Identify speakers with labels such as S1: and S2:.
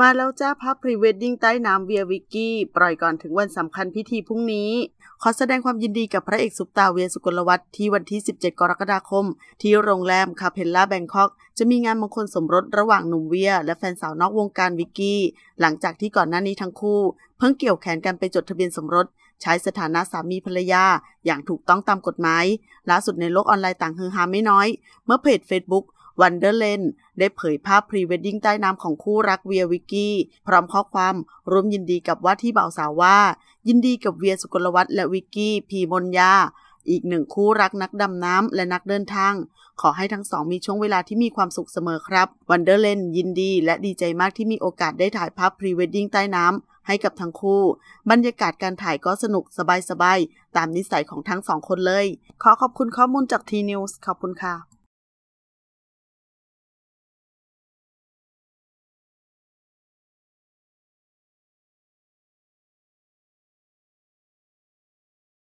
S1: มาแล้วจ้าภาพพรีเวดดิ้งใต้น้ำเวียวิกกี้ ปล่อยก่อนถึงวันสำคัญพิธีพรุ่งนี้ ขอแสดงความยินดีกับพระเอกซุปตาเวียสุกลวัฒน์ที่วันที่ 17 กรกฎาคม ที่โรงแรม คาเพลล่าแบงคอกจะมีงานมงคลสมรสระหว่างหนุ่มเวีย และแฟนสาวนอกวงการวิกกี้ หลังจากที่ก่อนหน้านี้ทั้งคู่ เพิ่งเกี่ยวแขนกันไปจดทะเบียนสมรส ใช้สถานะสามีภรรยา อย่างถูกต้องตามกฎหมายล่าสุดในโลกออนไลน์ต่างฮือฮาไม่น้อย เมื่อเพจ Facebook วันเดอร์เลนได้เผยภาพพรีเวดดิ้งใต้น้ำของคู่รักเวียวิกกี้ พร้อมข้อความ ร่วมยินดีกับว่าที่บ่าวสาวว่า ยินดีกับเวียสุกลวัฒน์และวิกกี้พีมนยา อีกหนึ่งคู่รักนักดำน้ำและนักเดินทาง ขอให้ทั้งสองมีช่วงเวลาที่มีความสุขเสมอครับวันเดอร์เลนยินดีและดีใจมากที่มีโอกาสได้ถ่ายภาพพรีเวดดิ้งใต้น้ำให้กับทั้งคู่ บรรยากาศการถ่ายก็สนุกสบายๆตามนิสัยของทั้งสองคนเลยขอขอบคุณข้อมูลจากทีนิวส์ขอบคุณค
S2: ่ะ